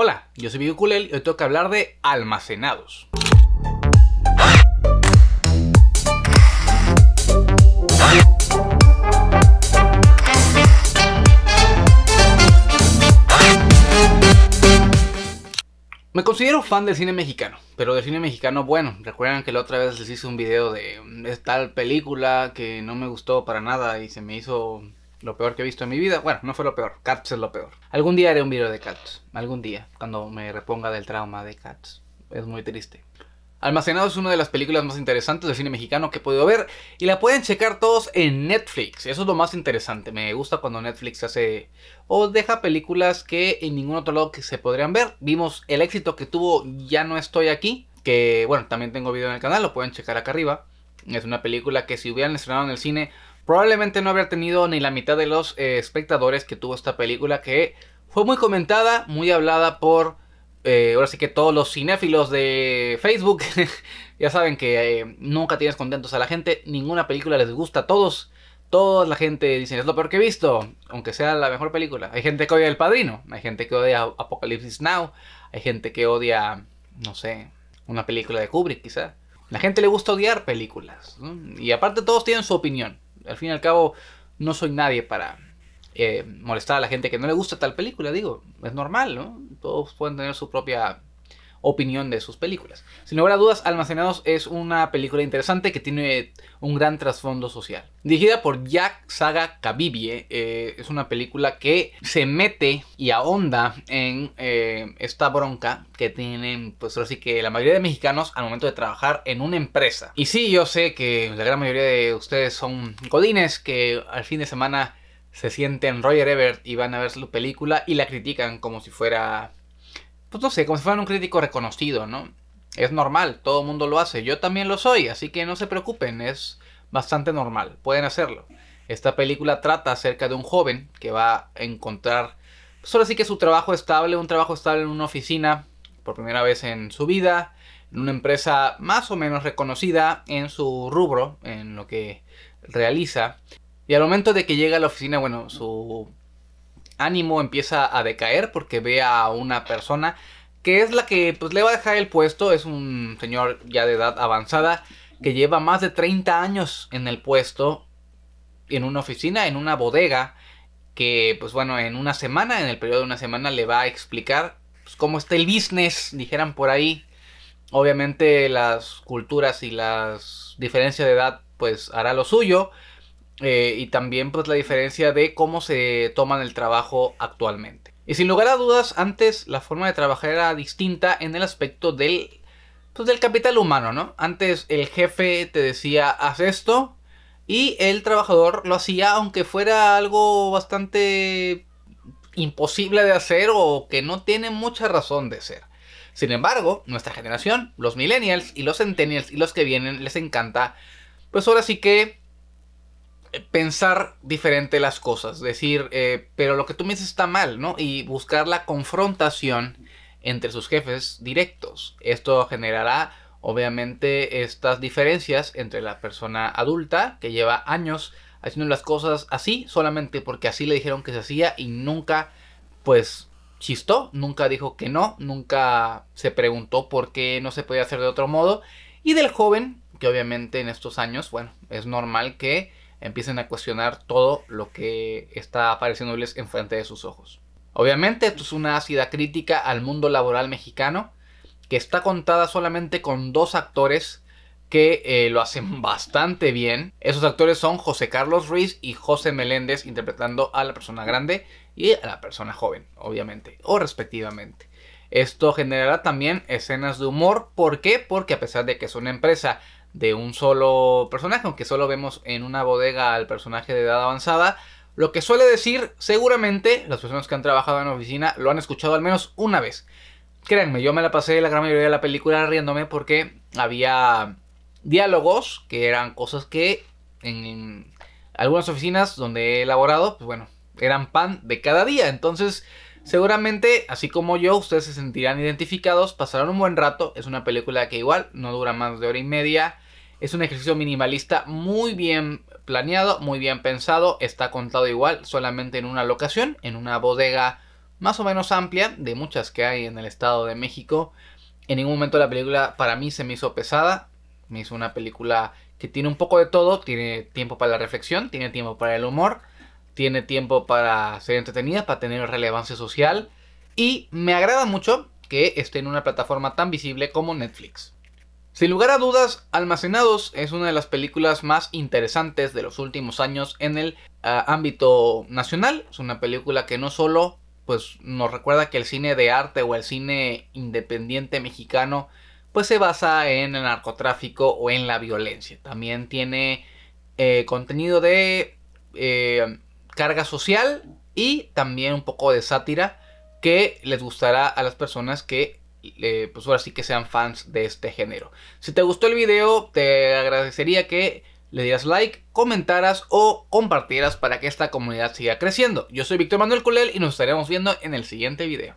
Hola, yo soy Kulel y hoy tengo que hablar de almacenados. Me considero fan del cine mexicano, pero del cine mexicano bueno. Recuerdan que la otra vez les hice un video de mm, tal película que no me gustó para nada y se me hizo lo peor que he visto en mi vida. Bueno, no fue lo peor, Cats es lo peor. Algún día haré un video de Cats, algún día, cuando me reponga del trauma de Cats. Es muy triste. Almacenado es una de las películas más interesantes del cine mexicano que he podido ver y la pueden checar todos en Netflix. Eso es lo más interesante. Me gusta cuando Netflix hace o deja películas que en ningún otro lado que se podrían ver. Vimos el éxito que tuvo Ya no estoy aquí, que bueno, también tengo video en el canal, lo pueden checar acá arriba. Es una película que si hubieran estrenado en el cine probablemente no habría tenido ni la mitad de los eh, espectadores que tuvo esta película, que fue muy comentada, muy hablada por, eh, ahora sí que todos los cinéfilos de Facebook, ya saben que eh, nunca tienes contentos a la gente, ninguna película les gusta a todos. Toda la gente dice, es lo peor que he visto, aunque sea la mejor película. Hay gente que odia El Padrino, hay gente que odia Apocalipsis Now, hay gente que odia, no sé, una película de Kubrick quizá. La gente le gusta odiar películas. Y aparte todos tienen su opinión al fin y al cabo no soy nadie para eh, molestar a la gente que no le gusta tal película, digo, es normal, ¿no? Todos pueden tener su propia opinión de sus películas. Sin lugar a dudas, Almacenados es una película interesante que tiene un gran trasfondo social. Dirigida por Jack Saga Cabibie, eh, es una película que se mete y ahonda en eh, esta bronca que tienen, pues ahora sí que la mayoría de mexicanos al momento de trabajar en una empresa. Y sí, yo sé que la gran mayoría de ustedes son godines que al fin de semana se sienten Roger Ebert y van a ver su película y la critican como si fuera pues no sé, como si fueran un crítico reconocido, ¿no? Es normal, todo el mundo lo hace, yo también lo soy, así que no se preocupen, es bastante normal, pueden hacerlo. Esta película trata acerca de un joven que va a encontrar, solo pues, así que su trabajo estable, un trabajo estable en una oficina, por primera vez en su vida, en una empresa más o menos reconocida en su rubro, en lo que realiza. Y al momento de que llega a la oficina, bueno, su ánimo empieza a decaer porque ve a una persona que es la que pues le va a dejar el puesto, es un señor ya de edad avanzada que lleva más de 30 años en el puesto, en una oficina, en una bodega, que pues bueno, en una semana, en el periodo de una semana le va a explicar pues, cómo está el business, dijeran por ahí. Obviamente las culturas y las diferencias de edad pues hará lo suyo, eh, y también pues la diferencia de cómo se toman el trabajo actualmente. Y sin lugar a dudas, antes la forma de trabajar era distinta en el aspecto del, pues, del capital humano, ¿no? Antes el jefe te decía, haz esto, y el trabajador lo hacía aunque fuera algo bastante imposible de hacer o que no tiene mucha razón de ser. Sin embargo, nuestra generación, los millennials y los centennials y los que vienen, les encanta, pues ahora sí que pensar diferente las cosas, decir, eh, pero lo que tú me dices está mal, ¿no? Y buscar la confrontación entre sus jefes directos. Esto generará, obviamente, estas diferencias entre la persona adulta que lleva años haciendo las cosas así, solamente porque así le dijeron que se hacía y nunca, pues, chistó, nunca dijo que no, nunca se preguntó por qué no se podía hacer de otro modo. Y del joven, que obviamente en estos años, bueno, es normal que empiecen a cuestionar todo lo que está apareciéndoles enfrente de sus ojos. Obviamente esto es una ácida crítica al mundo laboral mexicano que está contada solamente con dos actores que eh, lo hacen bastante bien. Esos actores son José Carlos Ruiz y José Meléndez interpretando a la persona grande y a la persona joven, obviamente, o respectivamente. Esto generará también escenas de humor. ¿Por qué? Porque a pesar de que es una empresa de un solo personaje, aunque solo vemos en una bodega al personaje de edad avanzada. Lo que suele decir, seguramente las personas que han trabajado en oficina lo han escuchado al menos una vez. Créanme, yo me la pasé la gran mayoría de la película riéndome porque había diálogos que eran cosas que en algunas oficinas donde he elaborado, pues bueno, eran pan de cada día. Entonces, seguramente, así como yo, ustedes se sentirán identificados, pasarán un buen rato. Es una película que igual no dura más de hora y media. Es un ejercicio minimalista muy bien planeado, muy bien pensado, está contado igual solamente en una locación, en una bodega más o menos amplia, de muchas que hay en el Estado de México. En ningún momento la película para mí se me hizo pesada, me hizo una película que tiene un poco de todo, tiene tiempo para la reflexión, tiene tiempo para el humor, tiene tiempo para ser entretenida, para tener relevancia social y me agrada mucho que esté en una plataforma tan visible como Netflix. Sin lugar a dudas, Almacenados es una de las películas más interesantes de los últimos años en el ah, ámbito nacional. Es una película que no solo pues, nos recuerda que el cine de arte o el cine independiente mexicano pues se basa en el narcotráfico o en la violencia. También tiene eh, contenido de eh, carga social y también un poco de sátira que les gustará a las personas que pues ahora sí que sean fans de este género. Si te gustó el video, te agradecería que le dieras like, comentaras o compartieras para que esta comunidad siga creciendo. Yo soy Víctor Manuel Culel y nos estaremos viendo en el siguiente video.